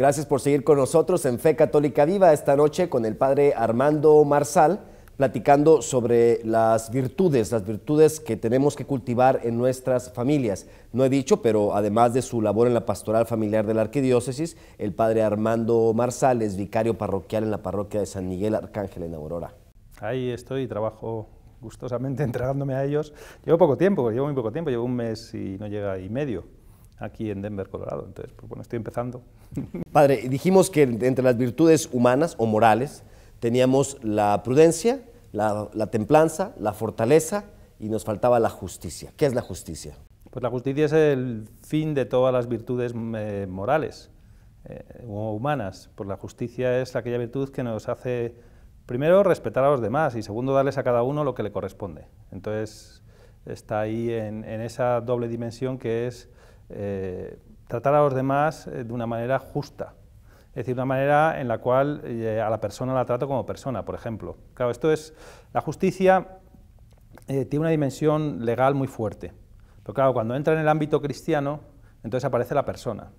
Gracias por seguir con nosotros en Fe Católica Viva esta noche con el padre Armando Marsal, platicando sobre las virtudes, las virtudes que tenemos que cultivar en nuestras familias. No he dicho, pero además de su labor en la pastoral familiar de la arquidiócesis, el padre Armando Marsal es vicario parroquial en la parroquia de San Miguel Arcángel en Aurora. Ahí estoy, trabajo gustosamente entregándome a ellos. Llevo poco tiempo, llevo muy poco tiempo, llevo un mes y no llega y medio aquí en Denver, Colorado. Entonces, pues bueno, estoy empezando. Padre, dijimos que entre las virtudes humanas o morales teníamos la prudencia, la, templanza, la fortaleza y nos faltaba la justicia. ¿Qué es la justicia? Pues la justicia es el fin de todas las virtudes mm, eh, morales eh, o humanas. Pues la justicia es aquella virtud que nos hace, primero, respetar a los demás y segundo, darles a cada uno lo que le corresponde. Entonces, está ahí en, en esa doble dimensión que es eh, tratar a los demás eh, de una manera justa. Es decir, una manera en la cual eh, a la persona la trato como persona, por ejemplo. esto es, la justicia tiene una dimensión legal muy fuerte. Pero claro, cuando entra en el ámbito cristiano, entonces aparece la persona.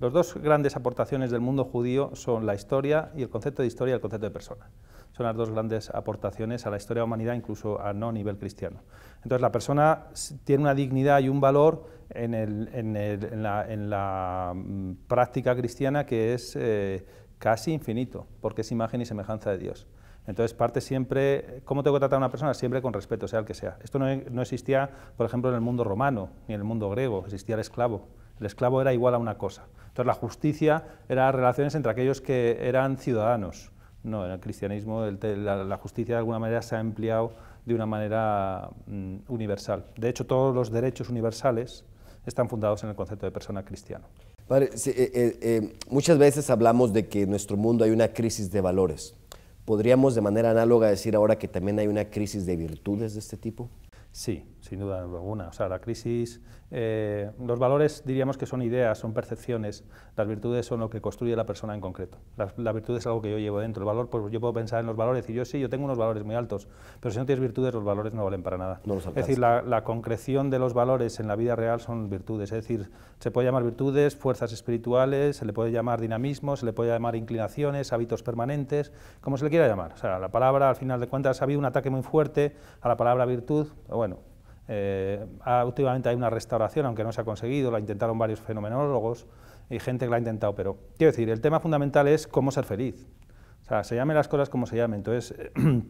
Los dos grandes aportaciones del mundo judío son la historia y el concepto de historia y el concepto de persona. Son las dos grandes aportaciones a la historia de la humanidad, incluso a no nivel cristiano. Entonces la persona tiene una dignidad y un valor en, la, mm, práctica cristiana que es eh, casi infinito, porque es imagen y semejanza de Dios. Entonces parte siempre, ¿cómo tengo que tratar a una persona? Siempre con respeto, sea el que sea. Esto no existía, por ejemplo, en el mundo romano ni en el mundo griego, existía el esclavo. El esclavo era igual a una cosa. Entonces la justicia era relaciones entre aquellos que eran ciudadanos. No, en el cristianismo la, justicia de alguna manera se ha empleado de una manera mm, universal. De hecho, todos los derechos universales están fundados en el concepto de persona cristiana. Padre, eh, eh, eh, muchas veces hablamos de que en nuestro mundo hay una crisis de valores. ¿Podríamos de manera análoga decir ahora que también hay una crisis de virtudes de este tipo? Sí, sin duda alguna. O sea, la crisis, eh, los valores diríamos que son ideas, son percepciones, las virtudes son lo que construye la persona en concreto. La, virtud es algo que yo llevo dentro, el valor, pues yo puedo pensar en los valores y yo sí, yo tengo unos valores muy altos, pero si no tienes virtudes, los valores no valen para nada. es decir, la, la, concreción de los valores en la vida real son virtudes, es decir, se puede llamar virtudes, fuerzas espirituales, se le puede llamar dinamismo, se le puede llamar inclinaciones, hábitos permanentes, como se le quiera llamar. O sea, la palabra, al final de cuentas, ha habido un ataque muy fuerte a la palabra virtud, bueno, eh, últimamente hay una restauración, aunque no se ha conseguido, la intentaron varios fenomenólogos y gente que la ha intentado, pero quiero decir, el tema fundamental es cómo ser feliz. O sea, se llamen las cosas como se llamen. Entonces,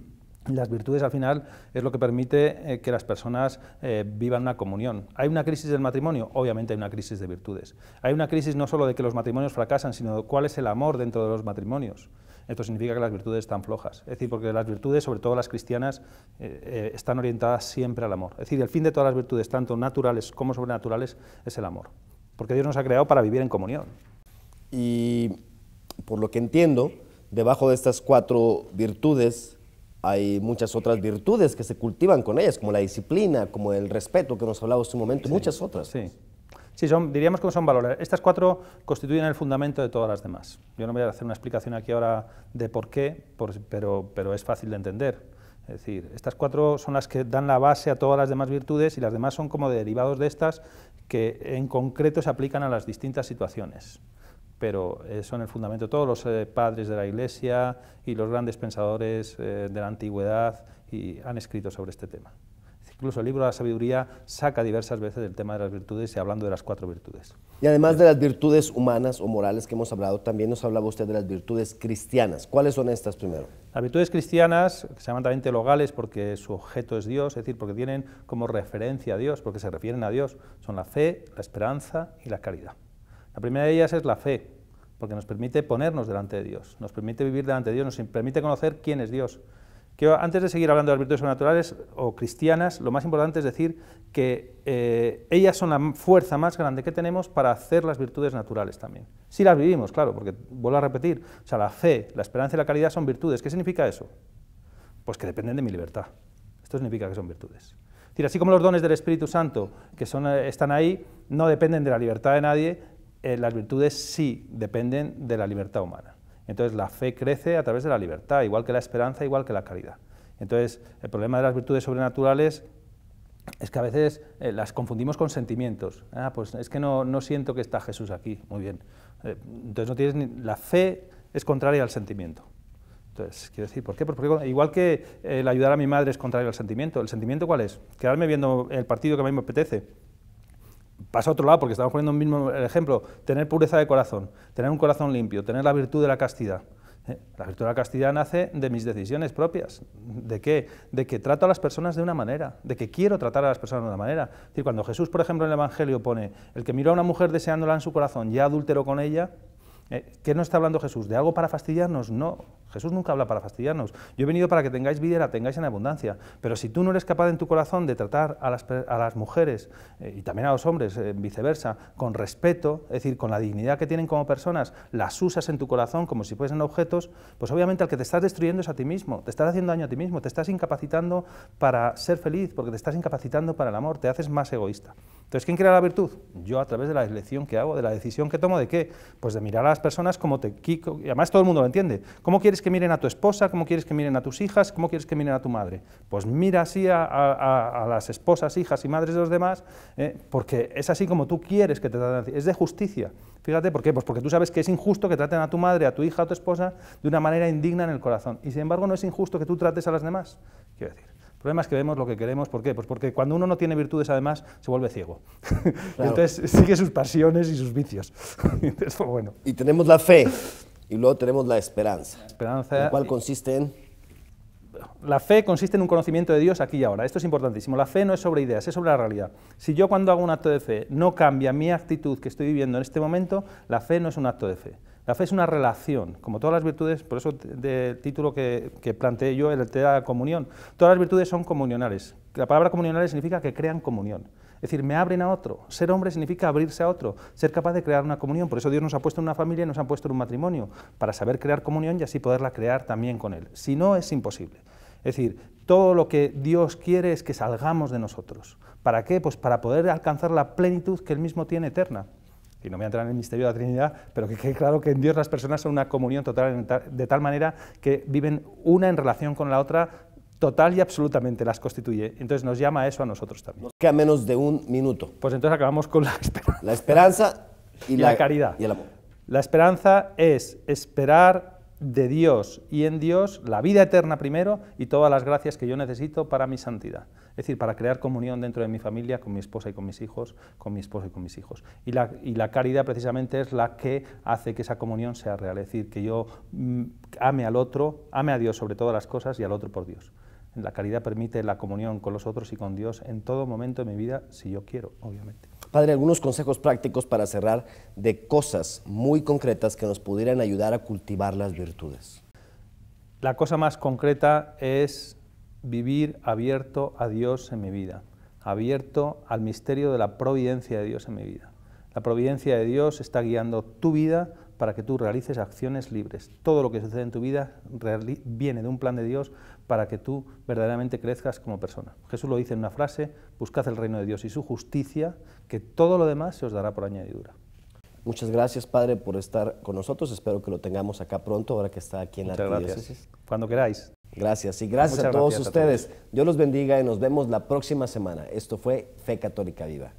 las virtudes al final es lo que permite eh, que las personas eh, vivan una comunión. ¿Hay una crisis del matrimonio? Obviamente hay una crisis de virtudes. Hay una crisis no solo de que los matrimonios fracasan, sino de cuál es el amor dentro de los matrimonios esto significa que las virtudes están flojas. Es decir, porque las virtudes, sobre todo las cristianas, eh, eh, están orientadas siempre al amor. Es decir, el fin de todas las virtudes, tanto naturales como sobrenaturales, es el amor. Porque Dios nos ha creado para vivir en comunión. Y por lo que entiendo, debajo de estas cuatro virtudes hay muchas otras virtudes que se cultivan con ellas, como la disciplina, como el respeto que nos hablaba hace un momento, muchas otras. Sí. Sí, son, diríamos que son valores. Estas cuatro constituyen el fundamento de todas las demás. Yo no voy a hacer una explicación aquí ahora de por qué, pero, es fácil de entender. Es decir, estas cuatro son las que dan la base a todas las demás virtudes y las demás son como derivados de estas que en concreto se aplican a las distintas situaciones. Pero eh, son el fundamento todos los eh, padres de la Iglesia y los grandes pensadores eh, de la antigüedad y han escrito sobre este tema. Incluso el libro de la sabiduría saca diversas veces el tema de las virtudes y hablando de las cuatro virtudes. Y además de las virtudes humanas o morales que hemos hablado, también nos hablaba usted de las virtudes cristianas. ¿Cuáles son estas primero? Las virtudes cristianas, que se llaman también teologales porque su objeto es Dios, es decir, porque tienen como referencia a Dios, porque se refieren a Dios, son la fe, la esperanza y la caridad. La primera de ellas es la fe, porque nos permite ponernos delante de Dios, nos permite vivir delante de Dios, nos permite conocer quién es Dios, antes de seguir hablando de las virtudes sobrenaturales o cristianas, lo más importante es decir que eh, ellas son la fuerza más grande que tenemos para hacer las virtudes naturales también. Si las vivimos, claro, porque vuelvo a repetir, sea, la fe, la esperanza y la caridad son virtudes. ¿Qué significa eso? Pues que dependen de mi libertad. Esto significa que son virtudes. así como los dones del Espíritu Santo que son, eh, están ahí, no dependen de la libertad de nadie, eh, las virtudes sí dependen de la libertad humana. Entonces la fe crece a través de la libertad, igual que la esperanza, igual que la caridad. Entonces el problema de las virtudes sobrenaturales es que a veces eh, las confundimos con sentimientos. Ah, pues es que no, siento que está Jesús aquí. Muy bien. Eh, entonces no tienes la fe es contraria al sentimiento. Entonces, quiero decir, ¿por qué? Pues porque igual que eh, el ayudar a mi madre es contrario al sentimiento, ¿el sentimiento cuál es? Quedarme viendo el partido que a mí me apetece pasa a otro lado, porque estamos poniendo el mismo ejemplo, tener pureza de corazón, tener un corazón limpio, tener la virtud de la castidad. Eh, la virtud de la castidad nace de mis decisiones propias. ¿De qué? De que trato a las personas de una manera, de que quiero tratar a las personas de una manera. decir, cuando Jesús, por ejemplo, en el Evangelio pone, el que miró a una mujer deseándola en su corazón, ya adúltero con ella, eh, ¿qué no está hablando Jesús? ¿De algo para fastidiarnos? No. Jesús nunca habla para fastidiarnos. Yo he venido para que tengáis vida y la tengáis en abundancia. Pero si tú no eres capaz en tu corazón de tratar a las, mujeres eh, y también a los hombres, eh, viceversa, con respeto, es decir, con la dignidad que tienen como personas, las usas en tu corazón como si fuesen objetos, pues obviamente al que te estás destruyendo es a ti mismo, te estás haciendo daño a ti mismo, te estás incapacitando para ser feliz, porque te estás incapacitando para el amor, te haces más egoísta. Entonces, ¿quién crea la virtud? Yo a través de la elección que hago, de la decisión que tomo de qué, pues de mirar a las personas como te... Y además todo el mundo lo entiende. ¿Cómo quieres que miren a tu esposa? ¿Cómo quieres que miren a tus hijas? ¿Cómo quieres que miren a tu madre? Pues mira así a, las esposas, hijas y madres de los demás, ¿eh? porque es así como tú quieres que te traten. Es de justicia. Fíjate, ¿por qué? Pues porque tú sabes que es injusto que traten a tu madre, a tu hija, a tu esposa de una manera indigna en el corazón. Y sin embargo no es injusto que tú trates a las demás. Quiero decir, el problema es que vemos lo que queremos, ¿por qué? Pues porque cuando uno no tiene virtudes, además, se vuelve ciego. Entonces sigue sus pasiones y sus vicios. Pues y tenemos la fe, y luego tenemos la esperanza. La esperanza. consiste en... La fe consiste en un conocimiento de Dios aquí y ahora. Esto es importantísimo. La fe no es sobre ideas, es sobre la realidad. Si yo cuando hago un acto de fe no cambia mi actitud que estoy viviendo en este momento, la fe no es un acto de fe. La fe es una relación, como todas las virtudes, por eso del título que, planteé yo, el de la comunión. Todas las virtudes son comunionales. La palabra comunionales significa que crean comunión. Es decir, me abren a otro. Ser hombre significa abrirse a otro, ser capaz de crear una comunión. Por eso Dios nos ha puesto en una familia y nos ha puesto en un matrimonio, para saber crear comunión y así poderla crear también con Él. Si no, es imposible. Es decir, todo lo que Dios quiere es que salgamos de nosotros. ¿Para qué? Pues para poder alcanzar la plenitud que Él mismo tiene eterna y no voy a entrar en el misterio de la Trinidad, pero que quede claro que en Dios las personas son una comunión total, de tal manera que viven una en relación con la otra, total y absolutamente las constituye. Entonces nos llama a eso a nosotros también. que a menos de un minuto. Pues entonces acabamos con la esperanza. La esperanza y, la, caridad. Y el amor. La esperanza es esperar de Dios y en Dios, la vida eterna primero y todas las gracias que yo necesito para mi santidad. Es decir, para crear comunión dentro de mi familia, con mi esposa y con mis hijos, con mi esposa y con mis hijos. Y la, y la caridad precisamente es la que hace que esa comunión sea real, es decir, que yo mm, ame al otro, ame a Dios sobre todas las cosas y al otro por Dios. La caridad permite la comunión con los otros y con Dios en todo momento de mi vida, si yo quiero, obviamente. Padre, algunos consejos prácticos para cerrar de cosas muy concretas que nos pudieran ayudar a cultivar las virtudes. La cosa más concreta es vivir abierto a Dios en mi vida, abierto al misterio de la providencia de Dios en mi vida. La providencia de Dios está guiando tu vida para que tú realices acciones libres. Todo lo que sucede en tu vida viene de un plan de Dios para que tú verdaderamente crezcas como persona. Jesús lo dice en una frase, buscad el reino de Dios y su justicia, que todo lo demás se os dará por añadidura. Muchas gracias, Padre, por estar con nosotros. Espero que lo tengamos acá pronto, ahora que está aquí en Muchas la diócesis. Cuando queráis. Gracias y gracias a todos ustedes. Yo Dios los bendiga y nos vemos la próxima semana. Esto fue Fe Católica Viva.